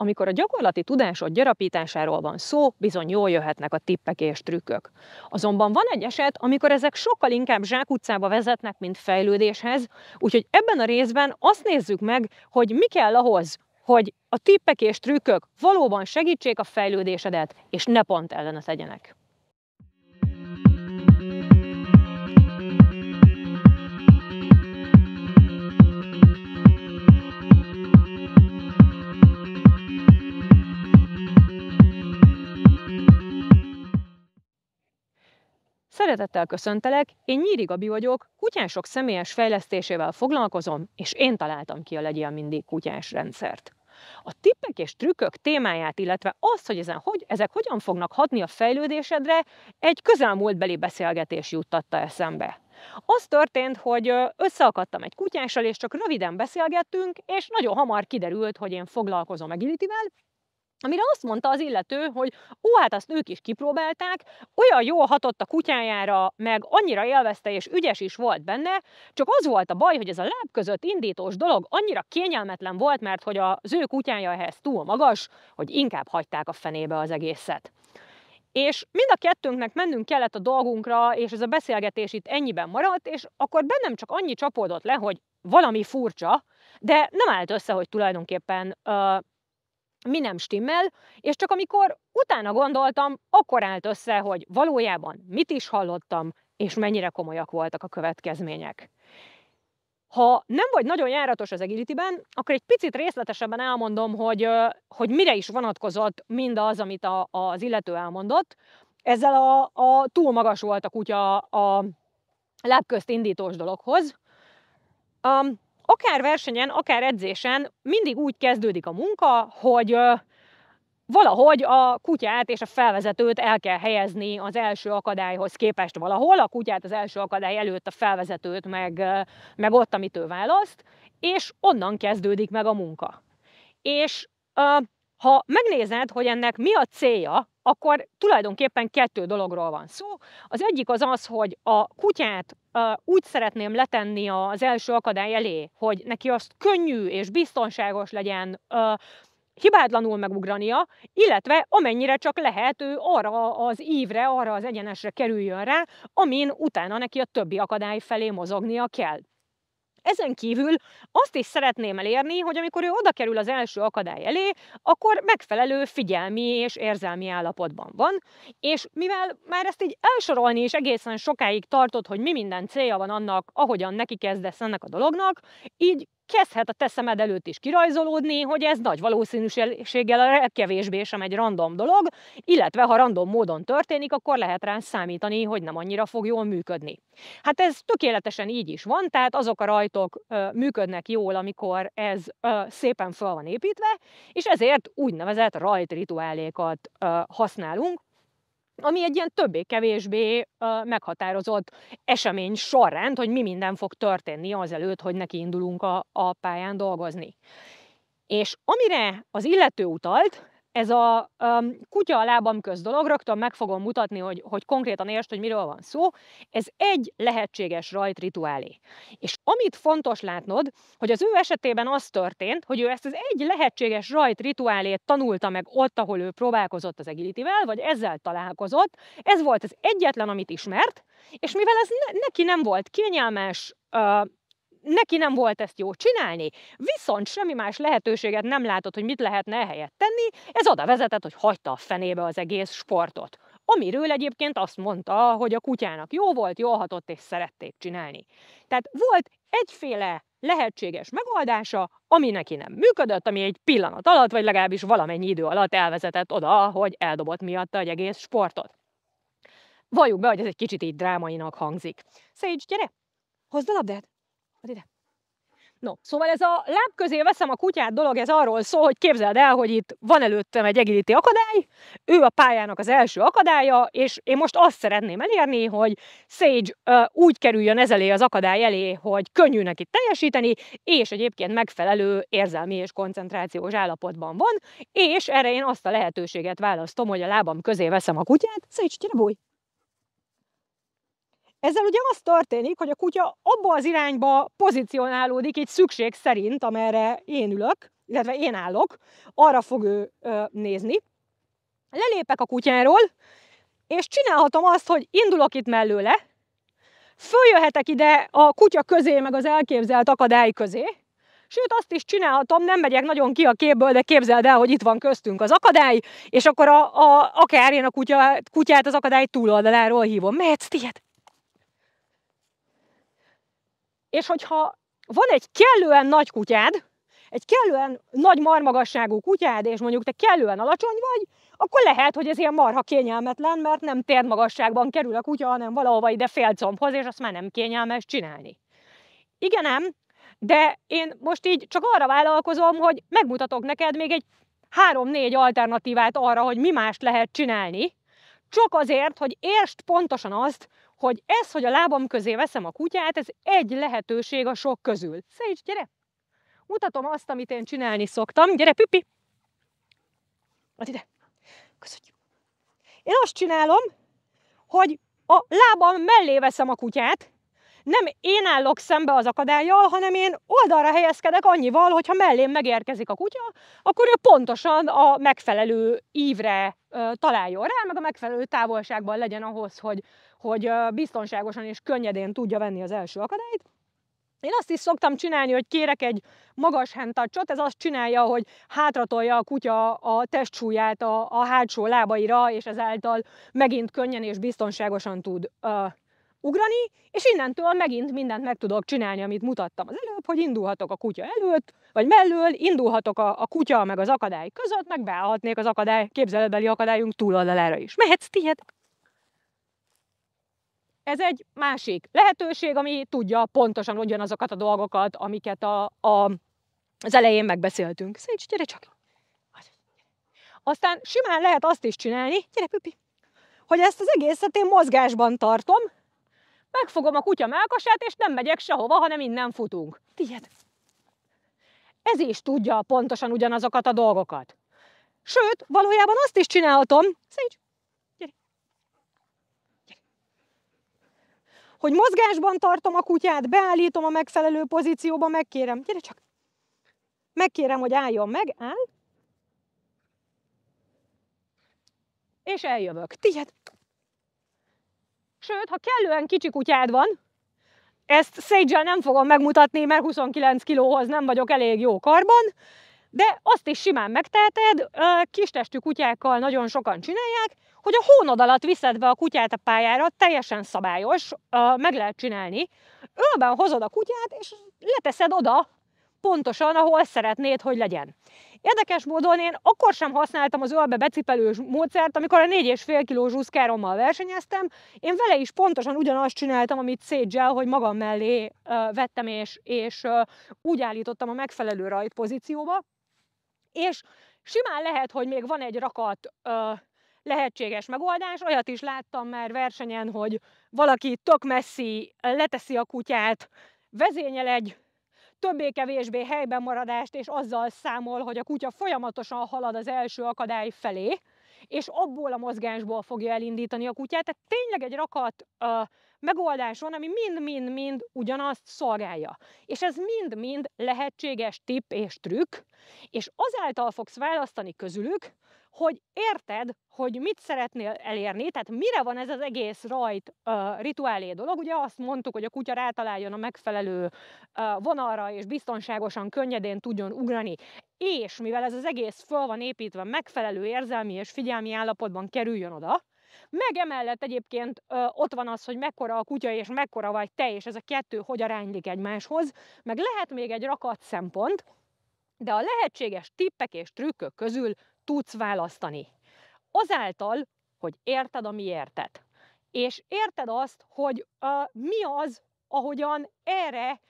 amikor a gyakorlati tudásod gyarapításáról van szó, bizony jól jöhetnek a tippek és trükkök. Azonban van egy eset, amikor ezek sokkal inkább zsákutcába vezetnek, mint fejlődéshez, úgyhogy ebben a részben azt nézzük meg, hogy mi kell ahhoz, hogy a tippek és trükkök valóban segítsék a fejlődésedet, és ne pont ellene tegyenek. Szeretettel köszöntelek, én Nyíri Gabi vagyok, kutyások személyes fejlesztésével foglalkozom, és én találtam ki a Legyél mindig kutyás rendszert. A tippek és trükkök témáját, illetve azt, hogy ezen, hogy, ezek hogyan fognak hatni a fejlődésedre, egy közelmúltbeli beszélgetés juttatta eszembe. Az történt, hogy összeakadtam egy kutyással, és csak röviden beszélgettünk, és nagyon hamar kiderült, hogy én foglalkozom agilitivel, amire azt mondta az illető, hogy ó, hát azt ők is kipróbálták, olyan jól hatott a kutyájára, meg annyira élvezte és ügyes is volt benne, csak az volt a baj, hogy ez a láb között indítós dolog annyira kényelmetlen volt, mert hogy az ő kutyája ehhez túl magas, hogy inkább hagyták a fenébe az egészet. És mind a kettőnknek mennünk kellett a dolgunkra, és ez a beszélgetés itt ennyiben maradt, és akkor bennem csak annyi csapódott le, hogy valami furcsa, de nem állt össze, hogy tulajdonképpen uh, mi nem stimmel, és csak amikor utána gondoltam, akkor állt össze, hogy valójában mit is hallottam, és mennyire komolyak voltak a következmények. Ha nem vagy nagyon járatos az agility akkor egy picit részletesebben elmondom, hogy, hogy mire is vonatkozott mindaz, amit a, az illető elmondott. Ezzel a, a túl magas volt a kutya a lábközt indítós dologhoz. Um, akár versenyen, akár edzésen mindig úgy kezdődik a munka, hogy valahogy a kutyát és a felvezetőt el kell helyezni az első akadályhoz képest valahol, a kutyát az első akadály előtt, a felvezetőt meg, meg ott, amit ő választ, és onnan kezdődik meg a munka. És uh, ha megnézed, hogy ennek mi a célja, akkor tulajdonképpen kettő dologról van szó. Az egyik az az, hogy a kutyát úgy szeretném letenni az első akadály elé, hogy neki azt könnyű és biztonságos legyen hibátlanul megugrania, illetve amennyire csak lehet, ő arra az ívre, arra az egyenesre kerüljön rá, amin utána neki a többi akadály felé mozognia kell. Ezen kívül azt is szeretném elérni, hogy amikor ő oda kerül az első akadály elé, akkor megfelelő figyelmi és érzelmi állapotban van, és mivel már ezt így elsorolni is egészen sokáig tartott, hogy mi minden célja van annak, ahogyan neki kezdesz ennek a dolognak, így kezdhet a te szemed előtt is kirajzolódni, hogy ez nagy valószínűséggel a kevésbé sem egy random dolog, illetve ha random módon történik, akkor lehet rá számítani, hogy nem annyira fog jól működni. Hát ez tökéletesen így is van, tehát azok a rajtok ö, működnek jól, amikor ez ö, szépen fel van építve, és ezért úgynevezett rajtrituálékat ö, használunk, ami egy ilyen többé-kevésbé meghatározott esemény sorrend, hogy mi minden fog történni azelőtt, hogy neki indulunk a, a pályán dolgozni. És amire az illető utalt, ez a um, kutya a lábam köz dolog, rögtön meg fogom mutatni, hogy, hogy konkrétan értsd, hogy miről van szó, ez egy lehetséges rajt rituálé. És amit fontos látnod, hogy az ő esetében az történt, hogy ő ezt az egy lehetséges rajt rituálét tanulta meg ott, ahol ő próbálkozott az egilitivel, vagy ezzel találkozott, ez volt az egyetlen, amit ismert, és mivel ez ne, neki nem volt kényelmes, uh, neki nem volt ezt jó csinálni, viszont semmi más lehetőséget nem látott, hogy mit lehetne ehelyett tenni, ez oda vezetett, hogy hagyta a fenébe az egész sportot. Amiről egyébként azt mondta, hogy a kutyának jó volt, jól hatott és szerették csinálni. Tehát volt egyféle lehetséges megoldása, ami neki nem működött, ami egy pillanat alatt, vagy legalábbis valamennyi idő alatt elvezetett oda, hogy eldobott miatta egy egész sportot. Valljuk be, hogy ez egy kicsit így drámainak hangzik. Szégy, gyere! Hozd a labdát! Add ide. No, szóval ez a láb közé veszem a kutyát dolog, ez arról szól, hogy képzeld el, hogy itt van előttem egy egiliti akadály, ő a pályának az első akadálya, és én most azt szeretném elérni, hogy Sage uh, úgy kerüljön ez elé az akadály elé, hogy könnyű neki teljesíteni, és egyébként megfelelő érzelmi és koncentrációs állapotban van, és erre én azt a lehetőséget választom, hogy a lábam közé veszem a kutyát, Sage, gyere bújj! Ezzel ugye az történik, hogy a kutya abba az irányba pozícionálódik, így szükség szerint, amerre én ülök, illetve én állok, arra fog ő ö, nézni. Lelépek a kutyáról, és csinálhatom azt, hogy indulok itt mellőle, följöhetek ide a kutya közé, meg az elképzelt akadály közé, Sőt, azt is csinálhatom, nem megyek nagyon ki a képből, de képzeld el, hogy itt van köztünk az akadály, és akkor a, a, akár én a kutya, kutyát az akadály túloldaláról hívom. Mehetsz, tiéd, és hogyha van egy kellően nagy kutyád, egy kellően nagy marmagasságú kutyád, és mondjuk te kellően alacsony vagy, akkor lehet, hogy ez ilyen marha kényelmetlen, mert nem térdmagasságban kerül a kutya, hanem valahova ide félcombhoz, és azt már nem kényelmes csinálni. Igen, nem, de én most így csak arra vállalkozom, hogy megmutatok neked még egy három-négy alternatívát arra, hogy mi mást lehet csinálni, csak azért, hogy értsd pontosan azt, hogy ez, hogy a lábam közé veszem a kutyát, ez egy lehetőség a sok közül. Szécs, gyere! Mutatom azt, amit én csinálni szoktam. Gyere, pipi! Ad ide! Köszönjük! Én azt csinálom, hogy a lábam mellé veszem a kutyát, nem én állok szembe az akadályjal, hanem én oldalra helyezkedek annyival, hogyha mellém megérkezik a kutya, akkor ő pontosan a megfelelő ívre találjon rá, meg a megfelelő távolságban legyen ahhoz, hogy, hogy biztonságosan és könnyedén tudja venni az első akadályt. Én azt is szoktam csinálni, hogy kérek egy magas hentacsot, ez azt csinálja, hogy hátratolja a kutya a testsúlyát a, a hátsó lábaira, és ezáltal megint könnyen és biztonságosan tud uh, ugrani, és innentől megint mindent meg tudok csinálni, amit mutattam az előbb, hogy indulhatok a kutya előtt, vagy mellől, indulhatok a, a kutya meg az akadály között, meg beállhatnék az akadály, képzeletbeli akadályunk túloldalára is. Mehetsz tiéd! Ez egy másik lehetőség, ami tudja pontosan ugyanazokat a dolgokat, amiket a, a, az elején megbeszéltünk. Szécs, gyere csak! Aztán simán lehet azt is csinálni, gyere Püpi, hogy ezt az egészet én mozgásban tartom, megfogom a kutya melkasát, és nem megyek sehova, hanem innen futunk. Tiéd. Ez is tudja pontosan ugyanazokat a dolgokat. Sőt, valójában azt is csinálhatom, Szígy, gyere. gyere. Hogy mozgásban tartom a kutyát, beállítom a megfelelő pozícióba, megkérem, gyere csak, megkérem, hogy álljon meg, áll, és eljövök. Tiéd sőt, ha kellően kicsi kutyád van, ezt szage nem fogom megmutatni, mert 29 kilóhoz nem vagyok elég jó karban, de azt is simán megteheted, kistestű kutyákkal nagyon sokan csinálják, hogy a hónod alatt viszed be a kutyát a pályára, teljesen szabályos, meg lehet csinálni. Ölben hozod a kutyát, és leteszed oda pontosan, ahol szeretnéd, hogy legyen. Érdekes módon én akkor sem használtam az ölbe becipelős módszert, amikor a 4,5 kg zsuszkárommal versenyeztem. Én vele is pontosan ugyanazt csináltam, amit Szédzsel, hogy magam mellé uh, vettem, és, és uh, úgy állítottam a megfelelő rajt pozícióba. És simán lehet, hogy még van egy rakat uh, lehetséges megoldás. Olyat is láttam már versenyen, hogy valaki tök messzi leteszi a kutyát, vezényel egy többé-kevésbé helyben maradást, és azzal számol, hogy a kutya folyamatosan halad az első akadály felé, és abból a mozgásból fogja elindítani a kutyát. Tehát tényleg egy rakat uh, megoldás van, ami mind-mind-mind ugyanazt szolgálja. És ez mind-mind lehetséges tipp és trükk, és azáltal fogsz választani közülük, hogy érted, hogy mit szeretnél elérni, tehát mire van ez az egész rajt uh, rituálé dolog. Ugye azt mondtuk, hogy a kutya rátaláljon a megfelelő uh, vonalra, és biztonságosan, könnyedén tudjon ugrani. És mivel ez az egész föl van építve, megfelelő érzelmi és figyelmi állapotban kerüljön oda, meg emellett egyébként ö, ott van az, hogy mekkora a kutya és mekkora vagy te, és ez a kettő hogy aránylik egymáshoz, meg lehet még egy rakat szempont, de a lehetséges tippek és trükkök közül tudsz választani. Azáltal, hogy érted a miértet. És érted azt, hogy ö, mi az, ahogyan erre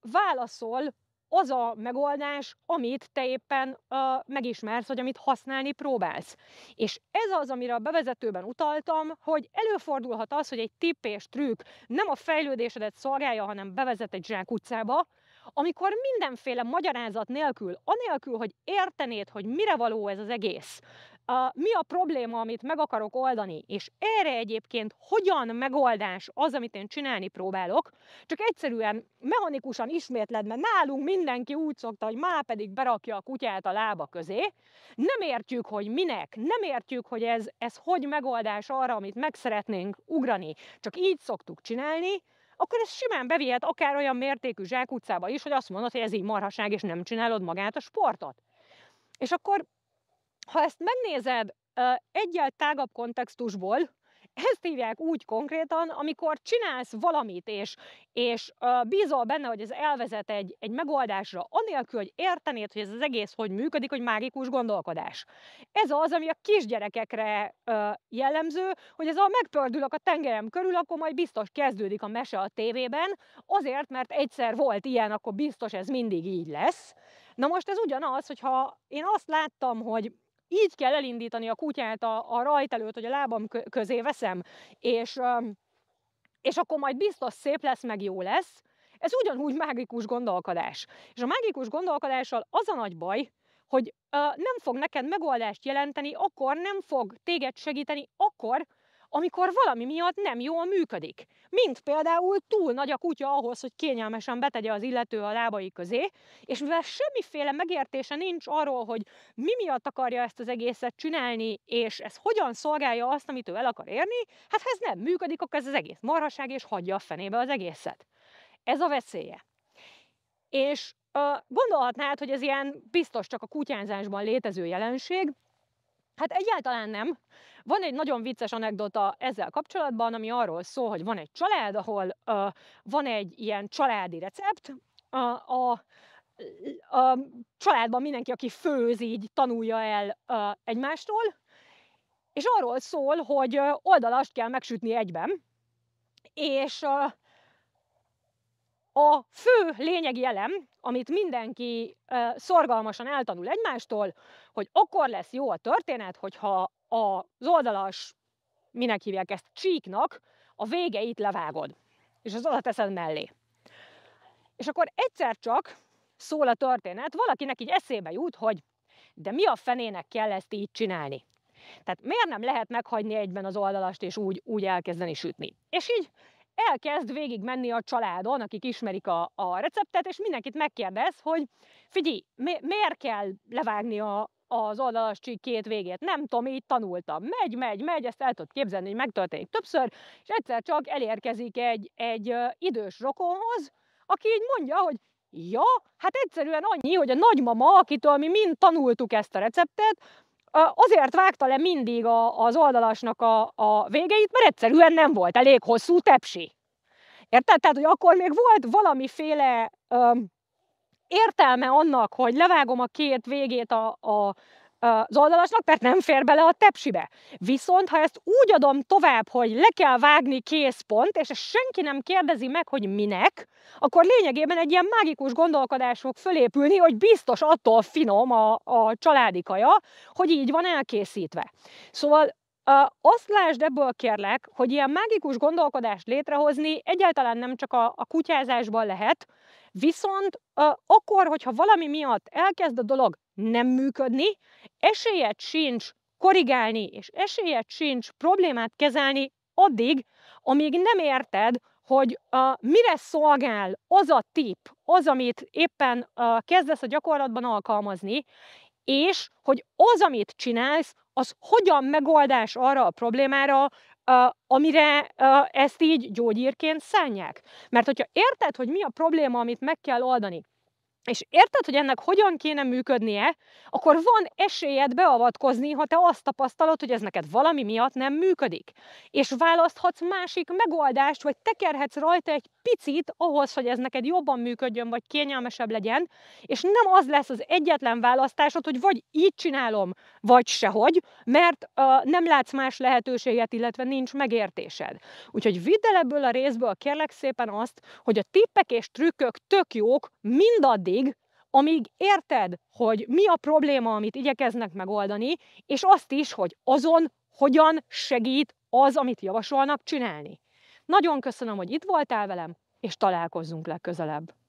válaszol az a megoldás, amit te éppen uh, megismersz, vagy amit használni próbálsz. És ez az, amire a bevezetőben utaltam, hogy előfordulhat az, hogy egy tipp és trükk nem a fejlődésedet szolgálja, hanem bevezet egy zsák utcába, amikor mindenféle magyarázat nélkül, anélkül, hogy értenéd, hogy mire való ez az egész, a, mi a probléma, amit meg akarok oldani, és erre egyébként hogyan megoldás az, amit én csinálni próbálok, csak egyszerűen mechanikusan ismétled, mert nálunk mindenki úgy szokta, hogy már pedig berakja a kutyát a lába közé, nem értjük, hogy minek, nem értjük, hogy ez, ez hogy megoldás arra, amit meg szeretnénk ugrani, csak így szoktuk csinálni, akkor ez simán bevihet akár olyan mértékű zsákutcába is, hogy azt mondod, hogy ez így marhaság, és nem csinálod magát a sportot. És akkor ha ezt megnézed egyel tágabb kontextusból, ezt hívják úgy konkrétan, amikor csinálsz valamit, és, és bízol benne, hogy ez elvezet egy, egy megoldásra, anélkül, hogy értenéd, hogy ez az egész hogy működik, hogy mágikus gondolkodás. Ez az, ami a kisgyerekekre jellemző, hogy ez a megpördülök a tengerem körül, akkor majd biztos kezdődik a mese a tévében, azért, mert egyszer volt ilyen, akkor biztos ez mindig így lesz. Na most ez ugyanaz, hogyha én azt láttam, hogy így kell elindítani a kutyát a, a rajt előtt, hogy a lábam közé veszem, és, és akkor majd biztos szép lesz, meg jó lesz. Ez ugyanúgy mágikus gondolkodás. És a mágikus gondolkodással az a nagy baj, hogy uh, nem fog neked megoldást jelenteni, akkor nem fog téged segíteni, akkor, amikor valami miatt nem jól működik. Mint például túl nagy a kutya ahhoz, hogy kényelmesen betegye az illető a lábai közé, és mivel semmiféle megértése nincs arról, hogy mi miatt akarja ezt az egészet csinálni, és ez hogyan szolgálja azt, amit ő el akar érni, hát ha ez nem működik, akkor ez az egész marhaság, és hagyja a fenébe az egészet. Ez a veszélye. És gondolhatnád, hogy ez ilyen biztos csak a kutyánzásban létező jelenség, Hát egyáltalán nem. Van egy nagyon vicces anekdota ezzel kapcsolatban, ami arról szól, hogy van egy család, ahol uh, van egy ilyen családi recept, A, a a családban mindenki, aki főz, így tanulja el uh, egymástól, és arról szól, hogy oldalast kell megsütni egyben, és uh, a fő lényegi elem, amit mindenki e, szorgalmasan eltanul egymástól, hogy akkor lesz jó a történet, hogyha az oldalas, minek hívják ezt, csíknak a végeit levágod, és az oda teszed mellé. És akkor egyszer csak szól a történet, valakinek így eszébe jut, hogy de mi a fenének kell ezt így csinálni? Tehát miért nem lehet meghagyni egyben az oldalast, és úgy, úgy elkezdeni sütni? És így elkezd végig menni a családon, akik ismerik a, a receptet, és mindenkit megkérdez, hogy figyelj, mi, miért kell levágni a, az oldalas csík két végét. Nem tudom, így tanultam. Megy, megy, megy, ezt el tudod képzelni, hogy megtörténik többször, és egyszer csak elérkezik egy, egy idős rokonhoz, aki így mondja, hogy ja, hát egyszerűen annyi, hogy a nagymama, akitől mi mind tanultuk ezt a receptet, azért vágta le mindig a, az oldalasnak a, a végeit, mert egyszerűen nem volt elég hosszú tepsi. Érted? Tehát, hogy akkor még volt valamiféle ö, értelme annak, hogy levágom a két végét a, a, az oldalasnak, mert nem fér bele a tepsibe. Viszont, ha ezt úgy adom tovább, hogy le kell vágni készpont, és senki nem kérdezi meg, hogy minek, akkor lényegében egy ilyen mágikus gondolkodás fog fölépülni, hogy biztos attól finom a, a családi kaja, hogy így van elkészítve. Szóval azt lásd ebből kérlek, hogy ilyen mágikus gondolkodást létrehozni egyáltalán nem csak a, a kutyázásban lehet, Viszont akkor, hogyha valami miatt elkezd a dolog nem működni, esélyed sincs korrigálni, és esélyed sincs problémát kezelni addig, amíg nem érted, hogy uh, mire szolgál az a tip, az, amit éppen uh, kezdesz a gyakorlatban alkalmazni, és hogy az, amit csinálsz, az hogyan megoldás arra a problémára, amire ezt így gyógyírként szánják. Mert hogyha érted, hogy mi a probléma, amit meg kell oldani, és érted, hogy ennek hogyan kéne működnie, akkor van esélyed beavatkozni, ha te azt tapasztalod, hogy ez neked valami miatt nem működik. És választhatsz másik megoldást, vagy tekerhetsz rajta egy picit ahhoz, hogy ez neked jobban működjön, vagy kényelmesebb legyen, és nem az lesz az egyetlen választásod, hogy vagy így csinálom, vagy sehogy, mert uh, nem látsz más lehetőséget, illetve nincs megértésed. Úgyhogy vidd el ebből a részből kérlek szépen azt, hogy a tippek és trükkök tök jók mindaddig, addig, amíg érted, hogy mi a probléma, amit igyekeznek megoldani, és azt is, hogy azon hogyan segít az, amit javasolnak csinálni. Nagyon köszönöm, hogy itt voltál velem, és találkozzunk legközelebb.